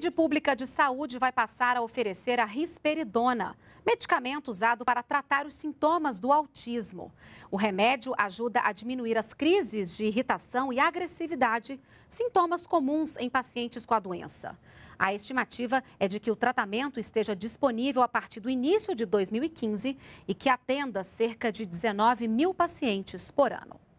rede pública de saúde vai passar a oferecer a risperidona, medicamento usado para tratar os sintomas do autismo. O remédio ajuda a diminuir as crises de irritação e agressividade, sintomas comuns em pacientes com a doença. A estimativa é de que o tratamento esteja disponível a partir do início de 2015 e que atenda cerca de 19 mil pacientes por ano.